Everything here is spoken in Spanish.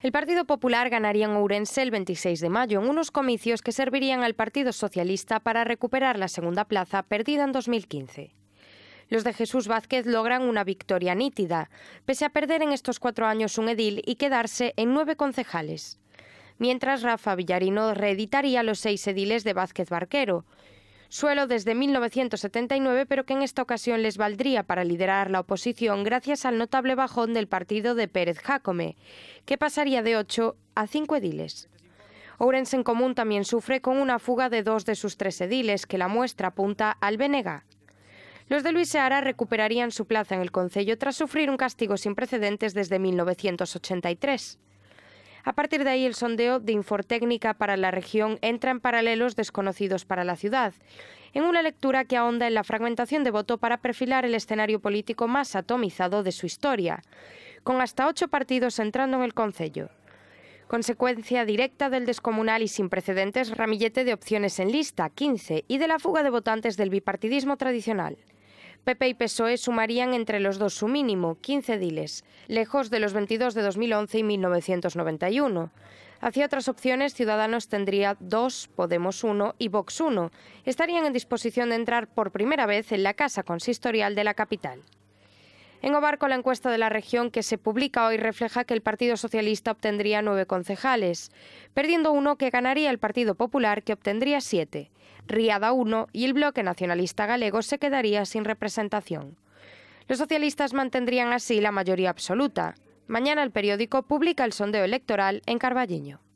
El Partido Popular ganaría en Ourense el 26 de mayo en unos comicios que servirían al Partido Socialista para recuperar la segunda plaza perdida en 2015. Los de Jesús Vázquez logran una victoria nítida, pese a perder en estos cuatro años un edil y quedarse en nueve concejales. Mientras Rafa Villarino reeditaría los seis ediles de Vázquez Barquero, suelo desde 1979, pero que en esta ocasión les valdría para liderar la oposición gracias al notable bajón del partido de Pérez Jácome, que pasaría de 8 a 5 ediles. Ourense en Común también sufre con una fuga de dos de sus tres ediles, que la muestra apunta al Benega. Los de Luis Seara recuperarían su plaza en el Concello tras sufrir un castigo sin precedentes desde 1983. A partir de ahí, el sondeo de Infortécnica para la región entra en paralelos desconocidos para la ciudad, en una lectura que ahonda en la fragmentación de voto para perfilar el escenario político más atomizado de su historia, con hasta ocho partidos entrando en el Concello consecuencia directa del descomunal y sin precedentes ramillete de opciones en lista, 15, y de la fuga de votantes del bipartidismo tradicional. PP y PSOE sumarían entre los dos su mínimo, 15 diles, lejos de los 22 de 2011 y 1991. Hacia otras opciones, Ciudadanos tendría 2, Podemos 1 y Vox 1. Estarían en disposición de entrar por primera vez en la Casa Consistorial de la capital. En Obarco, la encuesta de la región que se publica hoy refleja que el Partido Socialista obtendría nueve concejales, perdiendo uno que ganaría el Partido Popular, que obtendría siete. Riada uno y el Bloque Nacionalista Galego se quedaría sin representación. Los socialistas mantendrían así la mayoría absoluta. Mañana el periódico publica el sondeo electoral en Carballiño.